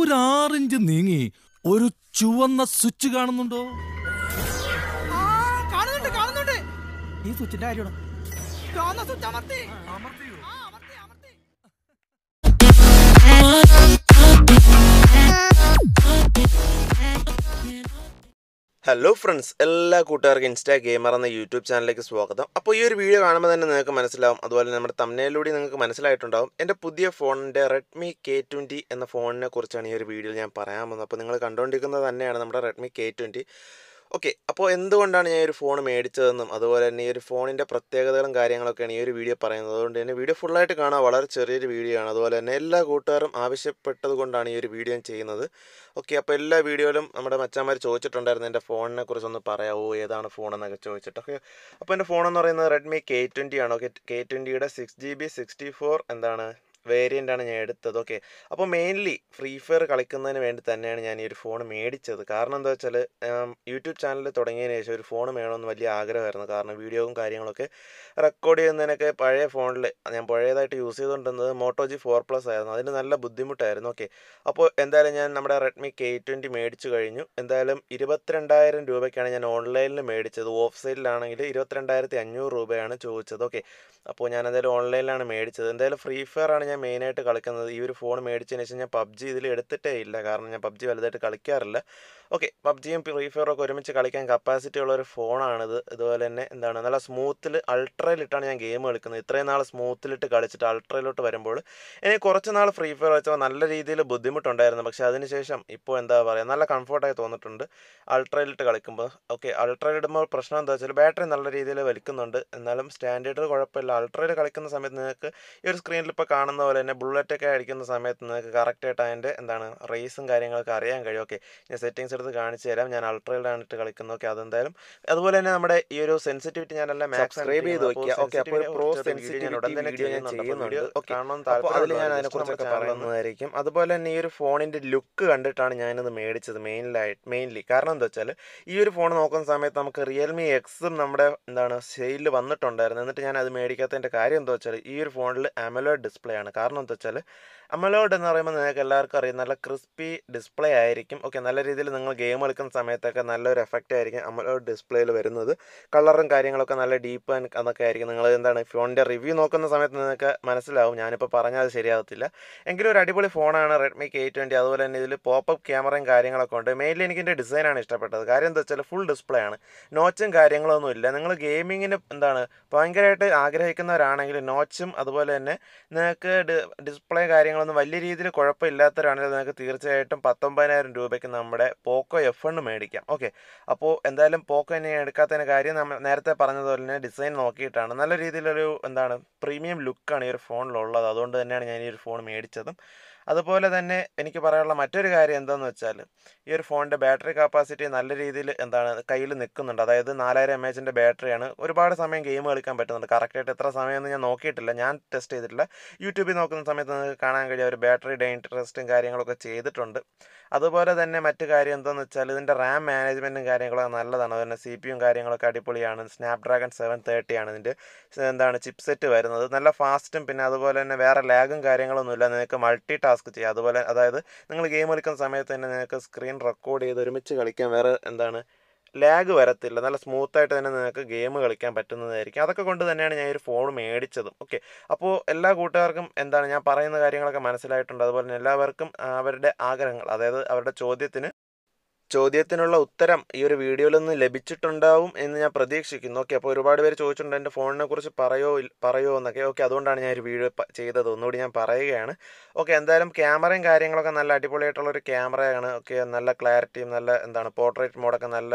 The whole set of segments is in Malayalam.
ഒരു ആറിഞ്ച് നീങ്ങി ഒരു ചുവന്ന സ്വിച്ച് കാണുന്നുണ്ടോ കാണുന്നുണ്ട് കാണുന്നുണ്ട് ഈ സ്വിച്ചിന്റെ കാര്യമാണ് സ്വിച്ച് അമർത്തി അമർത്തിയോ Yeah. ഹലോ ഫ്രണ്ട്സ് എല്ലാ കൂട്ടുകാർക്കും ഇൻസ്റ്റാ ഗെയിമർ എന്ന യൂട്യൂബ് ചാനലിലേക്ക് സ്വാഗതം അപ്പോൾ ഈ ഒരു വീഡിയോ കാണുമ്പോൾ തന്നെ നിങ്ങൾക്ക് മനസ്സിലാവും അതുപോലെ നമ്മുടെ തമ്മിലൂടെ നിങ്ങൾക്ക് മനസ്സിലായിട്ടുണ്ടാവും എൻ്റെ പുതിയ ഫോണിൻ്റെ റെഡ്മി കെ ട്വൻറ്റി എന്ന ഫോണിനെ കുറിച്ചാണ് ഈ ഒരു വീഡിയോയിൽ ഞാൻ പറയാൻ പോകുന്നത് അപ്പോൾ നിങ്ങൾ കണ്ടുകൊണ്ടിരിക്കുന്നത് തന്നെയാണ് നമ്മുടെ റെഡ്മി കെ ട്വൻറ്റി ഓക്കെ അപ്പോൾ എന്തുകൊണ്ടാണ് ഞാൻ ഒരു ഫോൺ മേടിച്ചതെന്നും അതുപോലെ തന്നെ ഈ ഒരു ഫോണിൻ്റെ പ്രത്യേകതകളും കാര്യങ്ങളൊക്കെയാണ് ഈ ഒരു വീഡിയോ പറയുന്നത് അതുകൊണ്ട് തന്നെ വീഡിയോ ഫുള്ളായിട്ട് കാണാൻ വളരെ ചെറിയൊരു വീഡിയോ ആണ് അതുപോലെ തന്നെ എല്ലാ കൂട്ടുകാരും ആവശ്യപ്പെട്ടത് കൊണ്ടാണ് ഈ ഒരു വീഡിയോ ചെയ്യുന്നത് ഓക്കെ അപ്പോൾ എല്ലാ വീഡിയോയിലും നമ്മുടെ മച്ചാന്മാർ ചോദിച്ചിട്ടുണ്ടായിരുന്നു എൻ്റെ ഫോണിനെ കുറിച്ചൊന്ന് പറയാമോ ഏതാണ് ഫോൺ എന്നൊക്കെ ചോദിച്ചിട്ട് ഓക്കെ അപ്പോൾ എൻ്റെ ഫോൺ എന്ന് പറയുന്നത് റെഡ്മി കെ ട്വൻറ്റി ആണ് ഓക്കെ കെ ട്വൻറ്റിയുടെ six G B sixty four എന്താണ് ആണ് ഞാൻ എടുത്തത് ഓക്കെ അപ്പോൾ മെയിൻലി ഫ്രീ ഫയർ കളിക്കുന്നതിന് വേണ്ടി തന്നെയാണ് ഞാൻ ഈ ഒരു ഫോൺ മേടിച്ചത് കാരണം എന്താ വെച്ചാൽ യൂട്യൂബ് ചാനൽ തുടങ്ങിയതിന് ശേഷം ഒരു ഫോൺ വേണമെന്ന് വലിയ ആഗ്രഹമായിരുന്നു കാരണം വീഡിയോയും കാര്യങ്ങളൊക്കെ റെക്കോർഡ് ചെയ്യുന്നതിനൊക്കെ പഴയ ഫോണിൽ ഞാൻ പഴയതായിട്ട് യൂസ് ചെയ്തുകൊണ്ടിരുന്നത് മോട്ടോ ജി ഫോർ പ്ലസ് ആയിരുന്നു അതിന് നല്ല ബുദ്ധിമുട്ടായിരുന്നു ഓക്കെ അപ്പോൾ എന്തായാലും ഞാൻ നമ്മുടെ റെഡ്മി കെ ട്വൻറ്റി മേടിച്ചു കഴിഞ്ഞു എന്തായാലും ഇരുപത്തിരണ്ടായിരം രൂപയ്ക്കാണ് ഞാൻ ഓൺലൈനിൽ മേടിച്ചത് ഓഫ് സൈഡിലാണെങ്കിൽ ഇരുപത്തിരണ്ടായിരത്തി അഞ്ഞൂറ് രൂപയാണ് ചോദിച്ചത് ഓക്കെ അപ്പോൾ ഞാൻ എന്തായാലും ഓൺലൈനിലാണ് മേടിച്ചത് എന്തായാലും ഫ്രീ ഫയർ ആണ് ഞാൻ മെയിനായിട്ട് കളിക്കുന്നത് ഈ ഒരു ഫോൺ മേടിച്ചതിന് ശേഷം ഞാൻ പബ്ജി ഇതിൽ എടുത്തിട്ടേ ഇല്ല കാരണം ഞാൻ പബ്ജി വലുതായിട്ട് കളിക്കാറില്ല ഓക്കെ പബ്ജിയും ഫ്രീ ഒക്കെ ഒരുമിച്ച് കളിക്കാൻ കപ്പാസിറ്റി ഉള്ള ഒരു ഫോണാണിത് ഇതുപോലെ തന്നെ എന്താണ് നല്ല സ്മൂത്തിൽ അൾട്രയിലിട്ടാണ് ഞാൻ ഗെയിം കളിക്കുന്നത് ഇത്രയും നാൾ സ്മൂത്തിലിട്ട് കളിച്ചിട്ട് അൾട്രയിലോട്ട് വരുമ്പോൾ എനിക്ക് കുറച്ച് നാൾ ഫ്രീ ഫയർ കളിച്ചപ്പോൾ നല്ല രീതിയിൽ ബുദ്ധിമുട്ടുണ്ടായിരുന്നു പക്ഷേ അതിനുശേഷം ഇപ്പോൾ എന്താ പറയുക നല്ല കംഫർട്ടായി തോന്നിയിട്ടുണ്ട് അൾട്രയിലിട്ട് കളിക്കുമ്പോൾ ഓക്കെ അൾട്രയിലിടുമ്പോൾ പ്രശ്നം എന്താ വെച്ചാൽ ബാറ്ററി നല്ല രീതിയിൽ വലിക്കുന്നുണ്ട് എന്നാലും സ്റ്റാൻഡേർഡ് കുഴപ്പമില്ല അൾട്രയിൽ കളിക്കുന്ന സമയത്ത് നിങ്ങൾക്ക് ഈ ഒരു സ്ക്രീനിൽ ഇപ്പോൾ കാണുന്ന പോലെ തന്നെ ഒക്കെ അടിക്കുന്ന സമയത്ത് നിങ്ങൾക്ക് കറക്റ്റായിട്ട് അതിൻ്റെ എന്താണ് റേസും കാര്യങ്ങളൊക്കെ അറിയാൻ കഴിയും ഓക്കെ ഞാൻ സെറ്റിങ്സ് എടുത്ത് കാണിച്ചു തരാം ഞാൻ അൾട്രയിലാണ് ഇട്ട് കളിക്കുന്നത് ഓക്കെ അതെന്തായാലും അതുപോലെ തന്നെ നമ്മുടെ ഈ ഒരു സെൻസിറ്റിവിറ്റി അല്ല മാക്സ് സബ്സ്ക്രൈബ് ചെയ്ത് വെക്കുക ഓക്കെ അപ്പോൾ പ്രോ സെൻസിറ്റിവിറ്റി വീഡിയോ ഞാൻ ചെയ്യുന്നുണ്ട് കാണണം താല്പര്യം ഞാൻ അതിനെക്കുറിച്ചൊക്കെ പറയുന്നതായിരിക്കും അതുപോലെ തന്നെ ഈ ഒരു ഫോണിൻ്റെ ലുക്ക് കണ്ടിട്ടാണ് ഞാനിത് മേടിച്ചത് മെയിനിലായിട്ട് മെയിൻലി കാരണം എന്താ വെച്ചാൽ ഈ ഒരു ഫോൺ നോക്കുന്ന സമയത്ത് നമുക്ക് റിയൽമി എക്സും നമ്മുടെ എന്താണ് സെയിലിൽ വന്നിട്ടുണ്ടായിരുന്നു എന്നിട്ട് ഞാൻ അത് മേടിക്കാത്തതിൻ്റെ കാര്യം എന്താ വെച്ചാൽ ഈ ഒരു ഫോണിൽ അമലോഡ് ഡിസ്പ്ലേ ആണ് കാരണം എന്താ വെച്ചാൽ അമലോഡ് എന്ന് പറയുമ്പോൾ നിങ്ങൾക്ക് എല്ലാവർക്കും അറിയാം നല്ല ക്രിസ്പി ഡിസ്പ്ലേ ആയിരിക്കും ഓക്കെ നല്ല രീതിയിൽ നിങ്ങൾ ഗെയിം കളിക്കുന്ന സമയത്തൊക്കെ നല്ലൊരു എഫക്റ്റ് ആയിരിക്കും അമലോഡ് ഡിസ്പ്ലേയിൽ വരുന്നത് കളറും കാര്യങ്ങളൊക്കെ നല്ല ഡീപ്പ് ആൻഡ് അതൊക്കെ ആയിരിക്കും നിങ്ങൾ എന്താണ് ഫോണിൻ്റെ റിവ്യൂ നോക്കുന്ന സമയത്ത് നിങ്ങൾക്ക് മനസ്സിലാവും ഞാനിപ്പോൾ പറഞ്ഞാൽ അത് ശരിയാകത്തില്ല എങ്കിലും ഒരു അടിപൊളി ഫോണാണ് റെഡ്മി കെ ട്വൻറ്റി അതുപോലെ തന്നെ ഇതിൽ പോപ്പപ്പ് ക്യാമറയും കാര്യങ്ങളൊക്കെ ഉണ്ട് മെയിൻലി എനിക്ക് എൻ്റെ ഡിസൈനാണ് ഇഷ്ടപ്പെട്ടത് കാര്യം എന്താ വെച്ചാൽ ഫുൾ ഡിസ്പ്ലേ ആണ് നോച്ചും കാര്യങ്ങളൊന്നും ഇല്ല നിങ്ങൾ ഗെയിമിങ്ങിന് എന്താണ് ഭയങ്കരമായിട്ട് ആഗ്രഹിക്കുന്നവരാണെങ്കിൽ നോച്ചും അതുപോലെ തന്നെ നിങ്ങൾക്ക് ഡിസ്പ്ലേ കാര്യങ്ങളൊന്നും വലിയ രീതിയിൽ കുഴപ്പമില്ലാത്തവരാണെങ്കിൽ നിങ്ങൾക്ക് തീർച്ചയായിട്ടും പത്തൊമ്പതിനായിരം രൂപയ്ക്ക് നമ്മുടെ പോക്കോ എഫ് എണ് മേടിക്കാം ഓക്കെ അപ്പോൾ എന്തായാലും പോക്കോ ഇനി എടുക്കാത്തതിന് കാര്യം നമ്മൾ നേരത്തെ പറഞ്ഞതുപോലെ തന്നെ ഡിസൈൻ നോക്കിയിട്ടാണ് നല്ല രീതിയിലൊരു എന്താണ് പ്രീമിയം ലുക്കാണ് ഈ ഒരു ഫോണിലുള്ളത് അതുകൊണ്ട് തന്നെയാണ് ഞാൻ ഈ ഒരു ഫോൺ മേടിച്ചതും അതുപോലെ തന്നെ എനിക്ക് പറയാനുള്ള മറ്റൊരു കാര്യം എന്താണെന്ന് വെച്ചാൽ ഈ ഒരു ഫോണിൻ്റെ ബാറ്ററി കപ്പാസിറ്റി നല്ല രീതിയിൽ എന്താണ് കയ്യിൽ നിൽക്കുന്നുണ്ട് അതായത് നാലായിരം എം എച്ചിൻ്റെ ബാറ്ററിയാണ് ഒരുപാട് സമയം ഗെയിം കളിക്കാൻ പറ്റുന്നുണ്ട് കറക്റ്റായിട്ട് എത്ര സമയമൊന്നും ഞാൻ നോക്കിയിട്ടില്ല ഞാൻ ടെസ്റ്റ് ചെയ്തിട്ടില്ല യൂട്യൂബിൽ നോക്കുന്ന സമയത്ത് നിങ്ങൾക്ക് കാണാൻ കഴിയും ഒരു ബാറ്ററി ഡേ ഇൻട്രസ്റ്റും കാര്യങ്ങളൊക്കെ ചെയ്തിട്ടുണ്ട് അതുപോലെ തന്നെ മറ്റു കാര്യം എന്താണെന്ന് വെച്ചാൽ ഇതിൻ്റെ റാം മാനേജ്മെൻറ്റും കാര്യങ്ങളൊക്കെ നല്ലതാണ് അതുപോലെ സി പി യും കാര്യങ്ങളൊക്കെ അടിപൊളിയാണ് സ്നാപ്ഡ്രാഗൺ സെവൻ തേർട്ടിയാണ് ഇതിൻ്റെ എന്താണ് ചിപ്സെറ്റ് വരുന്നത് നല്ല ഫാസ്റ്റും പിന്നെ അതുപോലെ തന്നെ വേറെ ലാഗും കാര്യങ്ങളൊന്നുമില്ല നിങ്ങൾക്ക് മൾട്ടി ടാസ്ക് ചെയ്യുക അതുപോലെ അതായത് നിങ്ങൾ ഗെയിം കളിക്കുന്ന സമയത്ത് തന്നെ നിങ്ങൾക്ക് സ്ക്രീൻ റെക്കോർഡ് ചെയ്ത് ഒരുമിച്ച് കളിക്കാൻ വേറെ എന്താണ് ലാഗ് വരത്തില്ല നല്ല സ്മൂത്തായിട്ട് തന്നെ നിങ്ങൾക്ക് ഗെയിം കളിക്കാൻ പറ്റുന്നതായിരിക്കും അതൊക്കെ കൊണ്ട് തന്നെയാണ് ഞാൻ ഒരു ഫോൺ മേടിച്ചതും ഓക്കെ അപ്പോൾ എല്ലാ കൂട്ടുകാർക്കും എന്താണ് ഞാൻ പറയുന്ന കാര്യങ്ങളൊക്കെ മനസ്സിലായിട്ടുണ്ട് അതുപോലെ തന്നെ എല്ലാവർക്കും അവരുടെ ആഗ്രഹങ്ങൾ അതായത് അവരുടെ ചോദ്യത്തിന് ചോദ്യത്തിനുള്ള ഉത്തരം ഈ ഒരു വീഡിയോയിൽ നിന്ന് ലഭിച്ചിട്ടുണ്ടാവും എന്ന് ഞാൻ പ്രതീക്ഷിക്കുന്നു ഓക്കെ അപ്പോൾ ഒരുപാട് പേര് ചോദിച്ചിട്ടുണ്ട് എൻ്റെ ഫോണിനെ കുറിച്ച് പറയോ പറയോ എന്നൊക്കെ ഓക്കെ അതുകൊണ്ടാണ് ഞാൻ ഒരു വീഡിയോ ചെയ്തത് ഒന്നുകൂടി ഞാൻ പറയുകയാണ് ഓക്കെ എന്തായാലും ക്യാമറയും കാര്യങ്ങളൊക്കെ നല്ല അടിപൊളിയായിട്ടുള്ളൊരു ഒരു ക്യാമറയാണ് ഓക്കെ നല്ല ക്ലാരിറ്റിയും നല്ല എന്താണ് പോർട്രേറ്റ് മോഡൊക്കെ നല്ല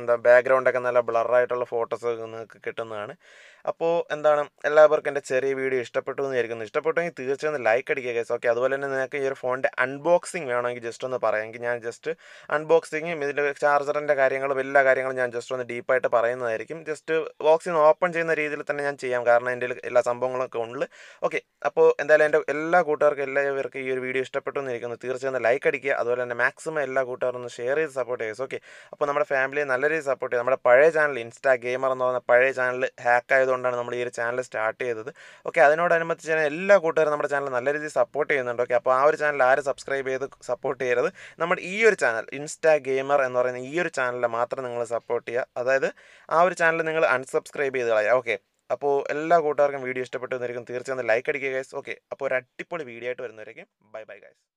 എന്താ ബാക്ക്ഗ്രൗണ്ടൊക്കെ നല്ല ബ്ലറായിട്ടുള്ള ഫോട്ടോസ് നിങ്ങൾക്ക് കിട്ടുന്നതാണ് അപ്പോൾ എന്താണ് എല്ലാവർക്കും എൻ്റെ ചെറിയ വീഡിയോ ഇഷ്ടപ്പെട്ടു എന്ന് വിചാരിക്കുന്നു ഇഷ്ടപ്പെട്ടെങ്കിൽ തീർച്ചയായും ലൈക്ക് അടിക്കുക കേസ് ഓക്കെ അതുപോലെ തന്നെ നിങ്ങൾക്ക് ഈ ഒരു ഫോണിൻ്റെ അൺബോക്സിങ് വേണമെങ്കിൽ ജസ്റ്റ് ഒന്ന് പറയാമെങ്കിൽ ഞാൻ ജസ്റ്റ് അൺബോക്സിങ്ങും ഇതിൻ്റെ ചാർജറിൻ്റെ കാര്യങ്ങളും എല്ലാ കാര്യങ്ങളും ഞാൻ ജസ്റ്റ് ഒന്ന് ഡീപ്പായിട്ട് പറയുന്നതായിരിക്കും ജസ്റ്റ് ബോക്സിന് ഓപ്പൺ ചെയ്യുന്ന രീതിയിൽ തന്നെ ഞാൻ ചെയ്യാം കാരണം എൻ്റെ എല്ലാ സംഭവങ്ങളൊക്കെ ഉണ്ട് ഓക്കെ അപ്പോൾ എന്തായാലും എൻ്റെ എല്ലാ കൂട്ടുകാർക്കും എല്ലാവർക്കും ഈ ഒരു വീഡിയോ ഇഷ്ടപ്പെട്ടു എന്നിരിക്കുന്നു തീർച്ചയായും ലൈക്ക് അടിക്കുക അതുപോലെ തന്നെ മാക്സിമം എല്ലാ കൂട്ടുകാരും ഒന്ന് ഷെയർ ചെയ്ത് സപ്പോർട്ട് ചെയ്യുക ഓക്കെ അപ്പോൾ നമ്മുടെ ഫാമിലിയെ നല്ല രീതിയിൽ സപ്പോർട്ട് ചെയ്യുക നമ്മുടെ പഴയ ചാനൽ ഇൻസ്റ്റാ ഗെയിമർ എന്ന് പറഞ്ഞ പഴയ ചാനൽ ഹാക്ക് ആയതുകൊണ്ട് ചെയ്തുകൊണ്ടാണ് നമ്മൾ ഈ ഒരു ചാനൽ സ്റ്റാർട്ട് ചെയ്തത് ഓക്കെ അതിനോടനുബന്ധിച്ച് തന്നെ എല്ലാ കൂട്ടുകാരും നമ്മുടെ ചാനൽ നല്ല രീതിയിൽ സപ്പോർട്ട് ചെയ്യുന്നുണ്ട് ഓക്കെ അപ്പോൾ ആ ഒരു ചാനൽ ആരും സബ്സ്ക്രൈബ് ചെയ്ത് സപ്പോർട്ട് ചെയ്യരുത് നമ്മുടെ ഈ ഒരു ചാനൽ ഇൻസ്റ്റാ ഗെയിമർ എന്ന് പറയുന്ന ഈ ഒരു ചാനലിൽ മാത്രം നിങ്ങൾ സപ്പോർട്ട് ചെയ്യുക അതായത് ആ ഒരു ചാനൽ നിങ്ങൾ അൺസബ്സ്ക്രൈബ് ചെയ്ത് കളയുക ഓക്കെ അപ്പോൾ എല്ലാ കൂട്ടുകാർക്കും വീഡിയോ ഇഷ്ടപ്പെട്ടു വന്നിരിക്കും തീർച്ചയായും ലൈക്ക് അടിക്കുക ഗൈസ് ഓക്കെ അപ്പോൾ ഒരു അടിപൊളി വീഡിയോ ആയിട്ട് വരുന്നവരേക്കും ബൈ ബൈ ഗൈസ്